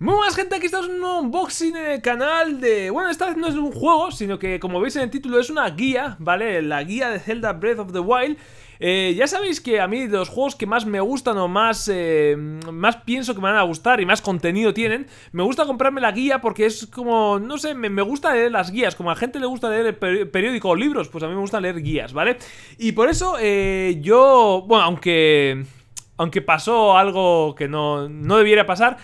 Muy buenas gente, aquí estamos en un unboxing en el canal de... Bueno, esta vez no es un juego, sino que como veis en el título es una guía, ¿vale? La guía de Zelda Breath of the Wild eh, ya sabéis que a mí de los juegos que más me gustan o más, eh, más pienso que me van a gustar y más contenido tienen, me gusta comprarme la guía porque es como, no sé, me, gusta leer las guías, como a gente le gusta leer el periódico o libros, pues a mí me gusta leer guías, ¿vale? Y por eso eh, yo, bueno, aunque, aunque pasó algo que no, no debiera pasar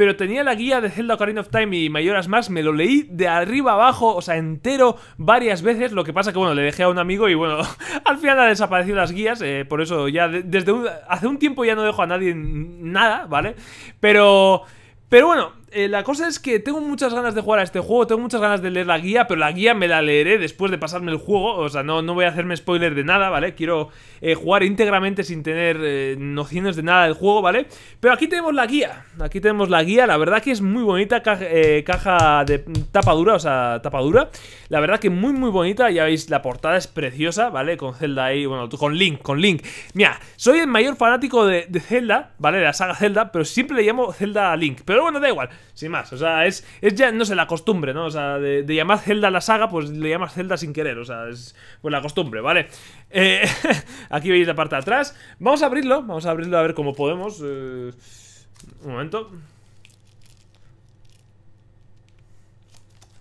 pero tenía la guía de Zelda Ocarina of Time y Mayoras Más, me lo leí de arriba abajo, o sea, entero, varias veces, lo que pasa que, bueno, le dejé a un amigo y, bueno, al final ha desaparecido las guías, eh, por eso ya desde hace un tiempo ya no dejo a nadie nada, ¿vale? Pero... Pero bueno, eh, la cosa es que tengo muchas ganas de jugar a este juego, tengo muchas ganas de leer la guía, pero la guía me la leeré después de pasarme el juego, o sea, no, no voy a hacerme spoiler de nada, ¿vale? Quiero eh, jugar íntegramente sin tener eh, nociones de nada del juego, ¿vale? Pero aquí tenemos la guía, aquí tenemos la guía, la verdad que es muy bonita, caja de tapa dura, o sea, tapa dura, la verdad que muy muy bonita, ya veis, la portada es preciosa, ¿vale? Con Zelda ahí, bueno, con Link, con Link. Mira, soy el mayor fanático de, de Zelda, ¿vale? De la saga Zelda, pero siempre le llamo Zelda a Link, pero bueno, da igual sin más. O sea, es, es ya, no sé, la costumbre, ¿no? O sea, de, llamar Zelda a la saga, pues le llamas Zelda sin querer. O sea, es pues la costumbre, ¿vale? Eh, aquí veis la parte de atrás. Vamos a abrirlo, vamos a abrirlo a ver cómo podemos. Eh, un momento.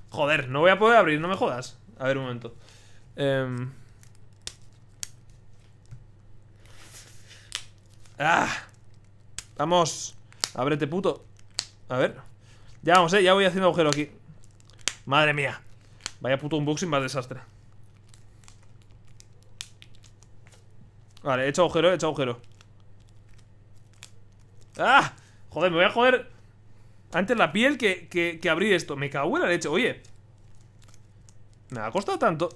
Joder, no voy a poder abrir, no me jodas. A ver, un momento. Em. Ah. Vamos, ábrete, puto. A ver Ya vamos, eh, ya voy haciendo agujero aquí Madre mía Vaya puto unboxing más desastre Vale, he hecho agujero, he hecho agujero ¡Ah! Joder, me voy a joder Antes la piel que, que, abrir esto Me cago en la leche, oye Me ha costado tanto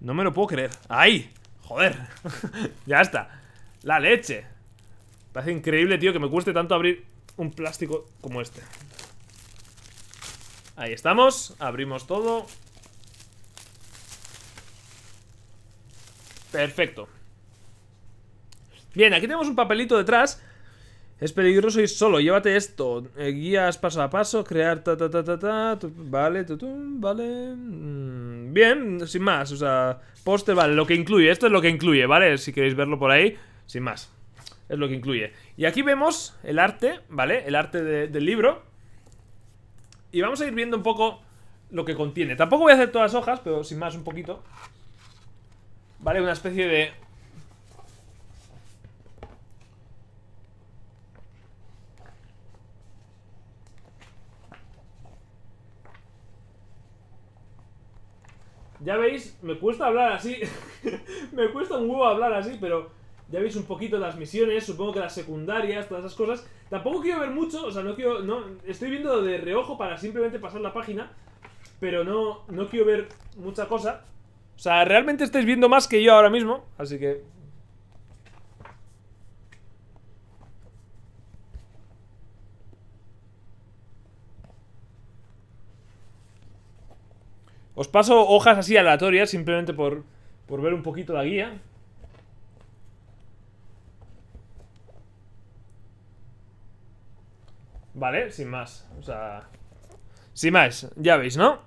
No me lo puedo creer ay, Joder, ya está La leche Parece increíble, tío, que me cueste tanto abrir un plástico como este. Ahí estamos. Abrimos todo. Perfecto. Bien, aquí tenemos un papelito detrás. Es peligroso y solo, llévate esto. Eh, guías paso a paso, crear ta ta ta ta vale, vale. Mm, bien, sin más. O sea, poste, vale, lo que incluye. Esto es lo que incluye, ¿vale? Si queréis verlo por ahí, sin más es lo que incluye. Y aquí vemos el arte, ¿vale? El arte del libro. Y vamos a ir viendo un poco lo que contiene. Tampoco voy a hacer todas las hojas, pero sin más un poquito. ¿Vale? Una especie de... Ya veis, me cuesta hablar así. me cuesta un huevo hablar así, pero... Ya veis un poquito las misiones, supongo que las secundarias, todas esas cosas. Tampoco quiero ver mucho, o sea, no quiero... No, estoy viendo de reojo para simplemente pasar la página, pero no, no quiero ver mucha cosa. O sea, realmente estáis viendo más que yo ahora mismo, así que... Os paso hojas así aleatorias, simplemente por, por ver un poquito la guía. ¿Vale? Sin más. O sea... Sin más, ya veis, ¿no?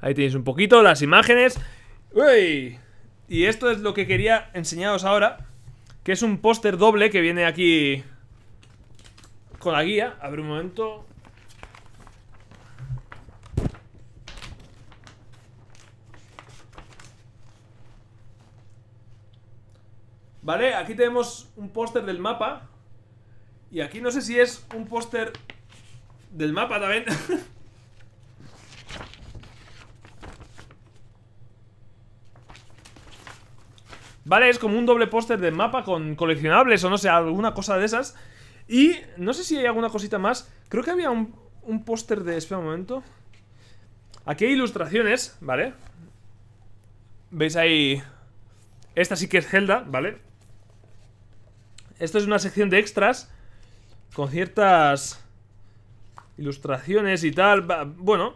Ahí tenéis un poquito las imágenes. ¡Uy! Y esto es lo que quería enseñaros ahora. Que es un póster doble que viene aquí con la guía. A ver un momento. Vale, aquí tenemos un póster del mapa y aquí no sé si es un póster del mapa también. vale, es como un doble póster del mapa con coleccionables o no sé, alguna cosa de esas. Y no sé si hay alguna cosita más. Creo que había un, un póster de... Espera un momento. Aquí hay ilustraciones, ¿vale? ¿Veis ahí? Esta sí que es Zelda, ¿vale? Esto es una sección de extras con ciertas ilustraciones y tal. Bueno,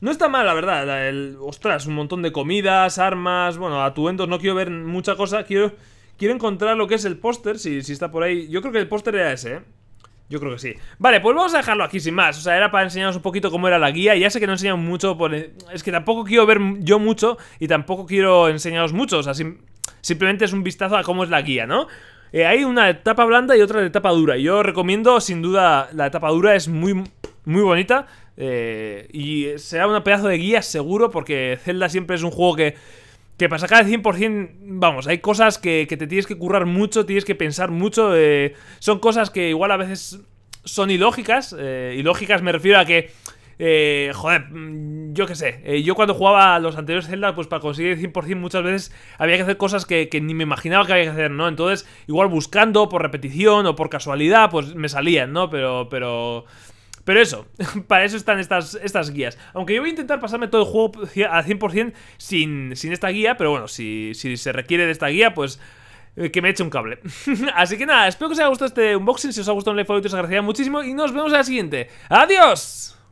no está mal, la verdad. El, ostras, un montón de comidas, armas, bueno, atuendos. No quiero ver mucha cosa. Quiero, quiero encontrar lo que es el póster, si, si está por ahí. Yo creo que el póster era ese, ¿eh? Yo creo que sí. Vale, pues vamos a dejarlo aquí sin más. O sea, era para enseñaros un poquito cómo era la guía. Ya sé que no enseñan mucho. Por... Es que tampoco quiero ver yo mucho y tampoco quiero enseñaros mucho. O sea, simplemente es un vistazo a cómo es la guía, ¿no? Eh, hay una etapa blanda y otra de etapa dura. Yo recomiendo, sin duda, la etapa dura es muy, muy bonita. Eh, y será un pedazo de guía seguro porque Zelda siempre es un juego que... Que para sacar el 100%, vamos, hay cosas que, te tienes que currar mucho, tienes que pensar mucho. Eh, son cosas que igual a veces son ilógicas. ilógicas me refiero a que eh, joder, mm, yo qué sé. Eh, yo cuando jugaba a los anteriores Zelda, pues para conseguir el 100% muchas veces había que hacer cosas que, ni me imaginaba que había que hacer, ¿no? Entonces, igual buscando por repetición o por casualidad, pues me salían, ¿no? Pero, pero... Pero eso, para eso están estas, estas guías. Aunque yo voy a intentar pasarme todo el juego al 100% sin, esta guía, pero bueno, si, si se requiere de esta guía, pues eh, que me eche un cable. Así que nada, espero que os haya gustado este unboxing. Si os ha gustado, un like os agradecería muchísimo. Y nos vemos en la siguiente. ¡Adiós!